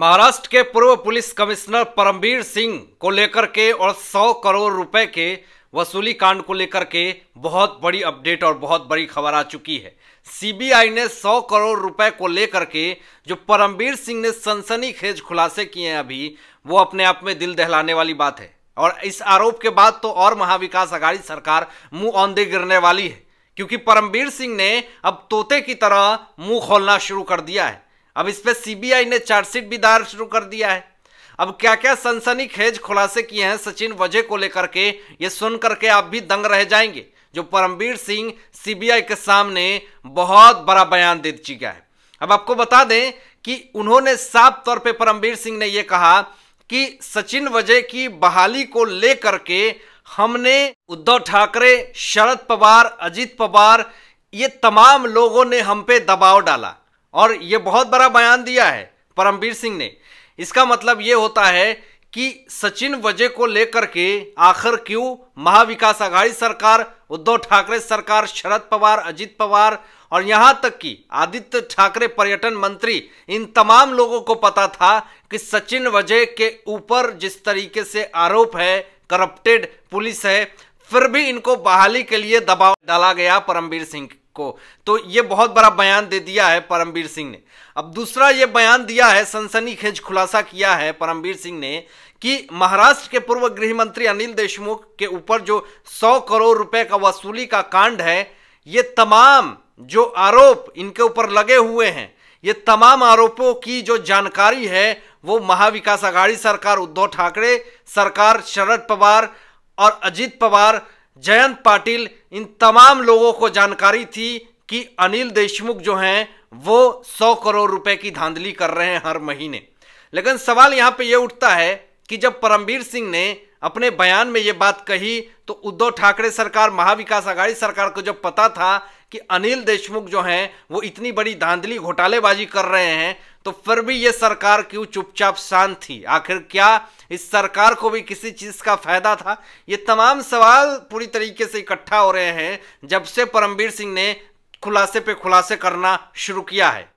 महाराष्ट्र के पूर्व police commissioner Paramvir Singh को लेकर के और 100 करोड़ रुपए के वसूली कांड को लेकर के बहुत बड़ी अपडेट और बहुत बड़ी खबर आ चुकी है सीबीआई ने 100 करोड़ रुपए को लेकर के जो परमवीर सिंह ने सनसनीखेज खुलासे किए हैं अभी वो अपने आप में दिल दहलाने वाली बात है और इस आरोप के बाद तो और महाविकास आघाड़ी सरकार मुंह औंधे गिरने वाली है क्योंकि परमवीर सिंह ने अब तोते की तरह मुंह खोलना शुरू कर दिया है अब इस पर सीबीआई ने चार्जशीट भी दायर शुरू कर दिया है अब क्या क्या सनसनी खेज खुलासे किए हैं सचिन वजह को लेकर के ये सुन करके आप भी दंग रह जाएंगे जो परमवीर सिंह सीबीआई के सामने बहुत बड़ा बयान दे चुका है अब आपको बता दें कि उन्होंने साफ तौर पर परमवीर सिंह ने यह कहा कि सचिन वजह की बहाली को लेकर के हमने उद्धव ठाकरे शरद पवार अजीत पवार ये तमाम लोगों ने हम पे दबाव डाला और ये बहुत बड़ा बयान दिया है परमवीर सिंह ने इसका मतलब ये होता है कि सचिन वजे को लेकर के आखिर क्यों महाविकास आघाड़ी सरकार उद्धव ठाकरे सरकार शरद पवार अजीत पवार और यहां तक कि आदित्य ठाकरे पर्यटन मंत्री इन तमाम लोगों को पता था कि सचिन वजे के ऊपर जिस तरीके से आरोप है करप्टेड पुलिस है फिर भी इनको बहाली के लिए दबाव डाला गया परमवीर सिंह को तो ये बहुत बड़ा बयान दे दिया है परमवीर सिंह ने अब दूसरा ये बयान दिया है सनसनी खेज खुलासा किया है परमवीर सिंह ने कि महाराष्ट्र के पूर्व गृह मंत्री अनिल देशमुख के ऊपर जो सौ करोड़ रुपए का वसूली का कांड है ये तमाम जो आरोप इनके ऊपर लगे हुए हैं ये तमाम आरोपों की जो जानकारी है वो महाविकास आघाड़ी सरकार उद्धव ठाकरे सरकार शरद पवार और अजीत पवार जयंत पाटिल इन तमाम लोगों को जानकारी थी कि अनिल देशमुख जो हैं वो सौ करोड़ रुपए की धांधली कर रहे हैं हर महीने लेकिन सवाल यहाँ पे ये उठता है कि जब परमवीर सिंह ने अपने बयान में ये बात कही तो उद्धव ठाकरे सरकार महाविकास आघाड़ी सरकार को जब पता था कि अनिल देशमुख जो हैं वो इतनी बड़ी धांधली घोटालेबाजी कर रहे हैं तो फिर भी ये सरकार क्यों चुपचाप शांत थी आखिर क्या इस सरकार को भी किसी चीज़ का फायदा था ये तमाम सवाल पूरी तरीके से इकट्ठा हो रहे हैं जब से परमवीर सिंह ने खुलासे पे खुलासे करना शुरू किया है